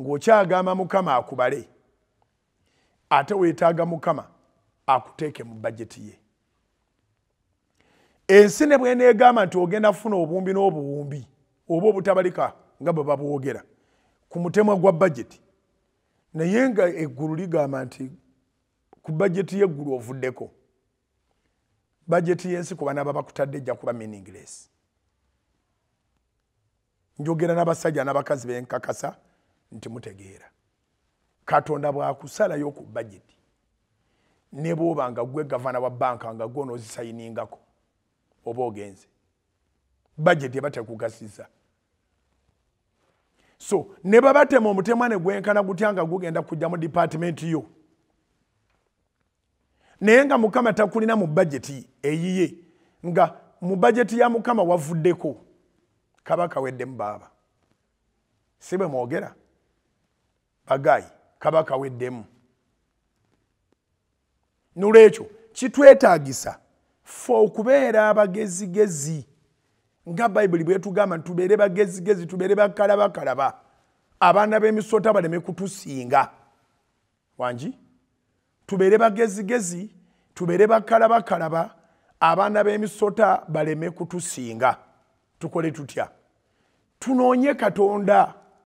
ng'okyagamba mukama akubale ate weetaaga mukama akuteeke mu bajeti ye ensi ne bweneegamba nti ogenda kufuna obuwumbi n'obuwumbi oba obutabalika nga bwe babwogera ku mutemwa gwa bajeti naye nga eggulu ligamba nti ku bajeti y'eggulu ovuddeko bajeti y'ensi ku banaaba bakutadde ejja kuba meaningless njogera n'abasajja n'abakazi benkakasa nti mutegeera katonda bwakusalayo ku bajeti ne bwoba nga gwe gavana wa banka nga gwonoozisayiningako oba ogenze bajeti ebatekugasiza so ne babatema omutemwa ne gwenkana gutya nga gugenda kujja mu dipatimenti yo naye nga mukama takulina mu bajeti eyiye nga mu bajeti ya mukama wavuddeko kabaka weddemu baaba si bwe mwogera agai kabaka weddemu nulecho kitwetagisa fo okubeera abagezi gezi nga bible bwetugamba tubere bagezi gezi tubere bakalaba kalaba abana b'emisota baleme kutusinga wanji tubere bagezi gezi tubere bakalaba kalaba abana b'emisota baleme kutusinga tukole tutya tunoonye katonda